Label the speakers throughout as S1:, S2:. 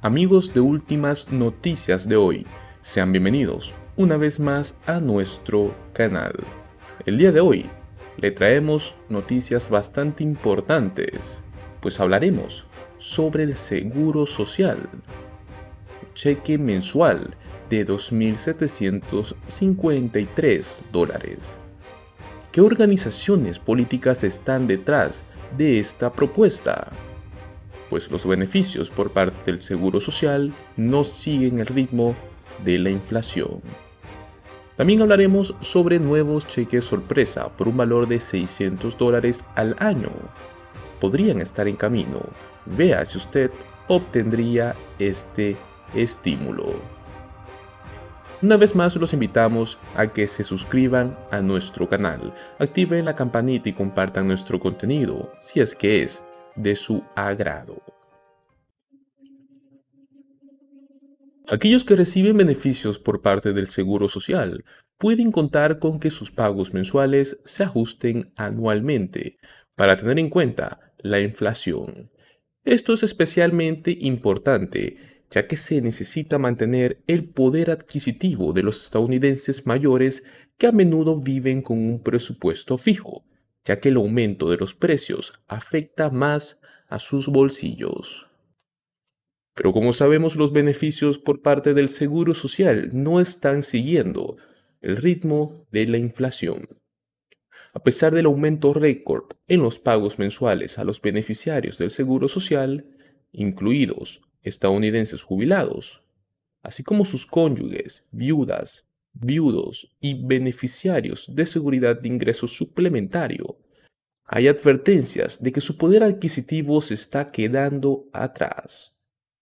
S1: Amigos de Últimas Noticias de hoy, sean bienvenidos una vez más a nuestro canal. El día de hoy le traemos noticias bastante importantes, pues hablaremos sobre el seguro social, cheque mensual de 2.753 dólares. ¿Qué organizaciones políticas están detrás de esta propuesta? pues los beneficios por parte del Seguro Social no siguen el ritmo de la inflación. También hablaremos sobre nuevos cheques sorpresa por un valor de 600 dólares al año. Podrían estar en camino. Vea si usted obtendría este estímulo. Una vez más los invitamos a que se suscriban a nuestro canal, activen la campanita y compartan nuestro contenido, si es que es de su agrado. Aquellos que reciben beneficios por parte del Seguro Social pueden contar con que sus pagos mensuales se ajusten anualmente para tener en cuenta la inflación. Esto es especialmente importante ya que se necesita mantener el poder adquisitivo de los estadounidenses mayores que a menudo viven con un presupuesto fijo ya que el aumento de los precios afecta más a sus bolsillos. Pero como sabemos, los beneficios por parte del Seguro Social no están siguiendo el ritmo de la inflación. A pesar del aumento récord en los pagos mensuales a los beneficiarios del Seguro Social, incluidos estadounidenses jubilados, así como sus cónyuges, viudas viudos y beneficiarios de seguridad de ingreso suplementario. Hay advertencias de que su poder adquisitivo se está quedando atrás.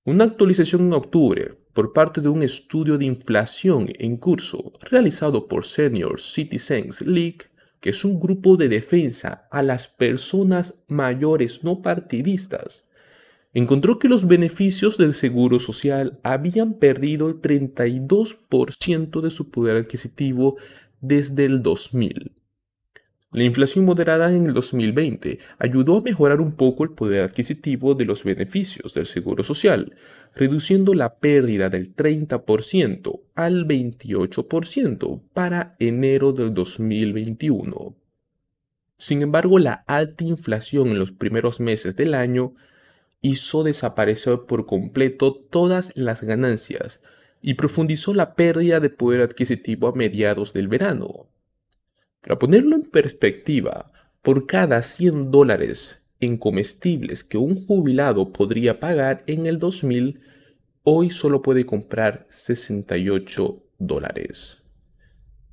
S1: Una actualización en octubre por parte de un estudio de inflación en curso realizado por Senior Citizens League, que es un grupo de defensa a las personas mayores no partidistas encontró que los beneficios del seguro social habían perdido el 32% de su poder adquisitivo desde el 2000. La inflación moderada en el 2020 ayudó a mejorar un poco el poder adquisitivo de los beneficios del seguro social, reduciendo la pérdida del 30% al 28% para enero del 2021. Sin embargo, la alta inflación en los primeros meses del año hizo desaparecer por completo todas las ganancias y profundizó la pérdida de poder adquisitivo a mediados del verano. Para ponerlo en perspectiva, por cada 100 dólares en comestibles que un jubilado podría pagar en el 2000, hoy solo puede comprar 68 dólares.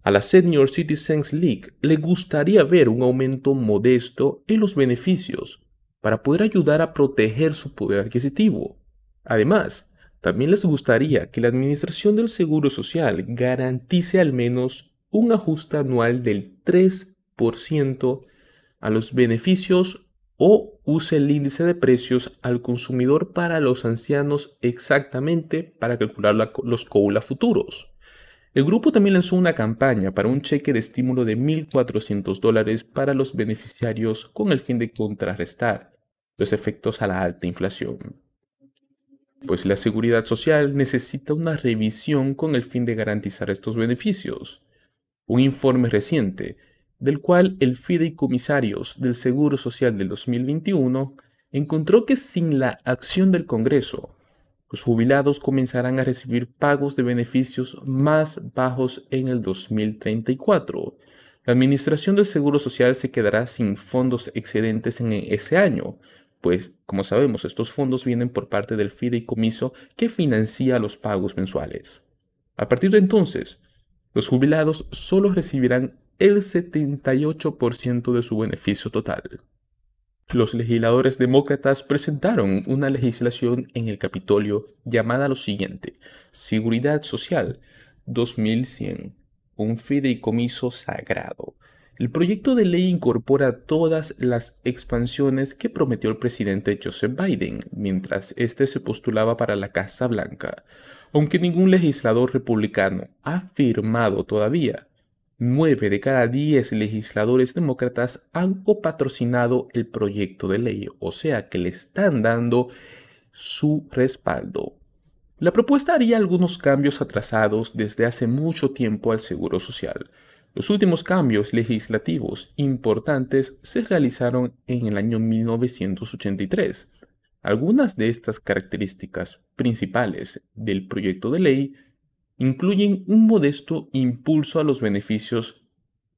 S1: A la Senior Citizens League le gustaría ver un aumento modesto en los beneficios, para poder ayudar a proteger su poder adquisitivo. Además, también les gustaría que la Administración del Seguro Social garantice al menos un ajuste anual del 3% a los beneficios o use el índice de precios al consumidor para los ancianos exactamente para calcular los COULA futuros. El grupo también lanzó una campaña para un cheque de estímulo de 1.400 dólares para los beneficiarios con el fin de contrarrestar los efectos a la alta inflación. Pues la seguridad social necesita una revisión con el fin de garantizar estos beneficios. Un informe reciente, del cual el Fideicomisarios del Seguro Social del 2021 encontró que sin la acción del Congreso, los jubilados comenzarán a recibir pagos de beneficios más bajos en el 2034. La Administración del Seguro Social se quedará sin fondos excedentes en ese año, pues como sabemos estos fondos vienen por parte del fideicomiso que financia los pagos mensuales. A partir de entonces, los jubilados solo recibirán el 78% de su beneficio total. Los legisladores demócratas presentaron una legislación en el Capitolio llamada lo siguiente, Seguridad Social 2100, un fideicomiso sagrado el proyecto de ley incorpora todas las expansiones que prometió el presidente Joseph Biden mientras éste se postulaba para la Casa Blanca, aunque ningún legislador republicano ha firmado todavía. Nueve de cada diez legisladores demócratas han copatrocinado el proyecto de ley, o sea que le están dando su respaldo. La propuesta haría algunos cambios atrasados desde hace mucho tiempo al Seguro Social, los últimos cambios legislativos importantes se realizaron en el año 1983. Algunas de estas características principales del proyecto de ley incluyen un modesto impulso a los beneficios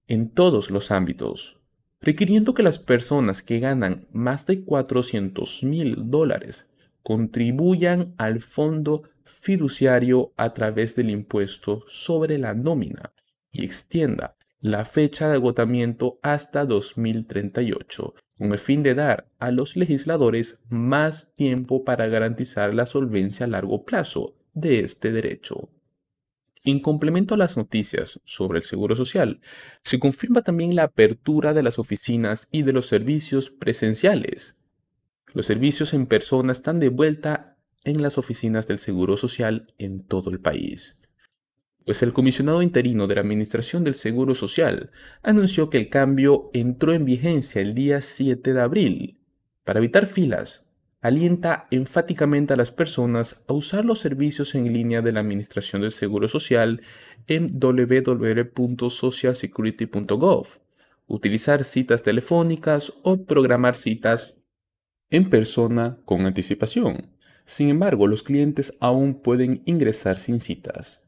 S1: en todos los ámbitos, requiriendo que las personas que ganan más de 400 mil dólares contribuyan al fondo fiduciario a través del impuesto sobre la nómina y extienda la fecha de agotamiento hasta 2038, con el fin de dar a los legisladores más tiempo para garantizar la solvencia a largo plazo de este derecho. En complemento a las noticias sobre el Seguro Social, se confirma también la apertura de las oficinas y de los servicios presenciales. Los servicios en persona están de vuelta en las oficinas del Seguro Social en todo el país pues el comisionado interino de la Administración del Seguro Social anunció que el cambio entró en vigencia el día 7 de abril. Para evitar filas, alienta enfáticamente a las personas a usar los servicios en línea de la Administración del Seguro Social en www.socialsecurity.gov, utilizar citas telefónicas o programar citas en persona con anticipación. Sin embargo, los clientes aún pueden ingresar sin citas.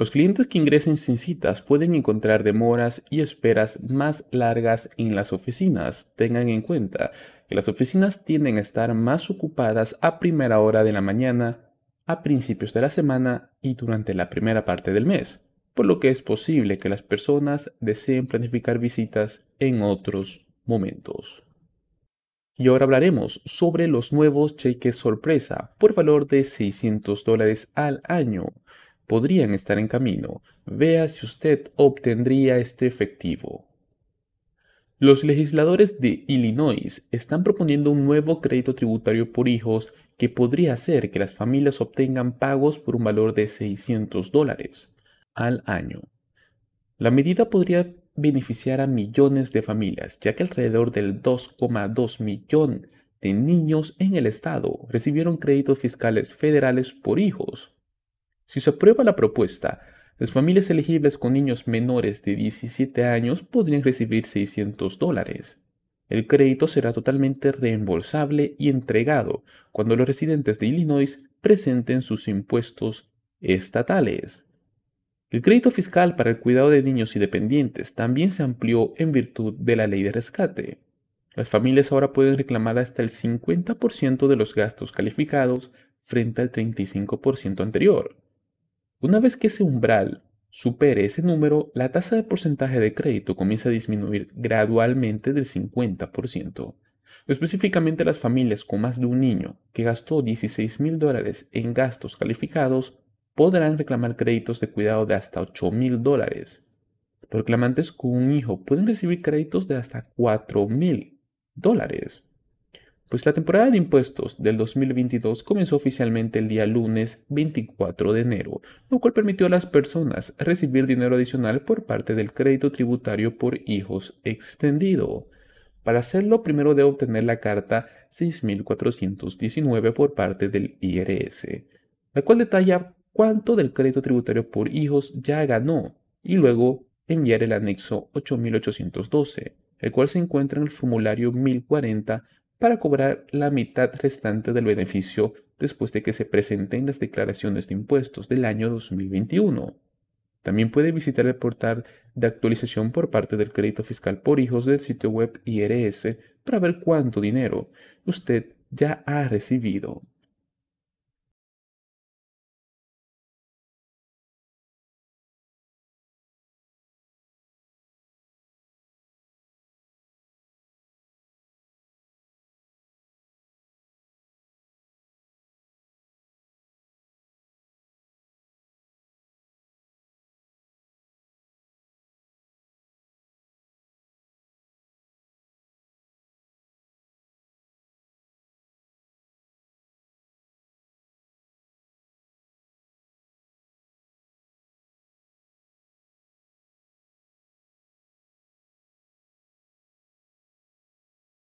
S1: Los clientes que ingresen sin citas pueden encontrar demoras y esperas más largas en las oficinas. Tengan en cuenta que las oficinas tienden a estar más ocupadas a primera hora de la mañana, a principios de la semana y durante la primera parte del mes, por lo que es posible que las personas deseen planificar visitas en otros momentos. Y ahora hablaremos sobre los nuevos cheques sorpresa por valor de 600 dólares al año podrían estar en camino. Vea si usted obtendría este efectivo. Los legisladores de Illinois están proponiendo un nuevo crédito tributario por hijos que podría hacer que las familias obtengan pagos por un valor de 600 dólares al año. La medida podría beneficiar a millones de familias, ya que alrededor del 2,2 millón de niños en el estado recibieron créditos fiscales federales por hijos si se aprueba la propuesta, las familias elegibles con niños menores de 17 años podrían recibir 600 dólares. El crédito será totalmente reembolsable y entregado cuando los residentes de Illinois presenten sus impuestos estatales. El crédito fiscal para el cuidado de niños y dependientes también se amplió en virtud de la ley de rescate. Las familias ahora pueden reclamar hasta el 50% de los gastos calificados frente al 35% anterior. Una vez que ese umbral supere ese número, la tasa de porcentaje de crédito comienza a disminuir gradualmente del 50%. Específicamente las familias con más de un niño que gastó 16 mil dólares en gastos calificados podrán reclamar créditos de cuidado de hasta 8 mil dólares. Los reclamantes con un hijo pueden recibir créditos de hasta 4 mil dólares. Pues la temporada de impuestos del 2022 comenzó oficialmente el día lunes 24 de enero, lo cual permitió a las personas recibir dinero adicional por parte del crédito tributario por hijos extendido. Para hacerlo, primero debe obtener la carta 6419 por parte del IRS, la cual detalla cuánto del crédito tributario por hijos ya ganó, y luego enviar el anexo 8812, el cual se encuentra en el formulario 1040 para cobrar la mitad restante del beneficio después de que se presenten las declaraciones de impuestos del año 2021. También puede visitar el portal de actualización por parte del crédito fiscal por hijos del sitio web IRS para ver cuánto dinero usted ya ha recibido.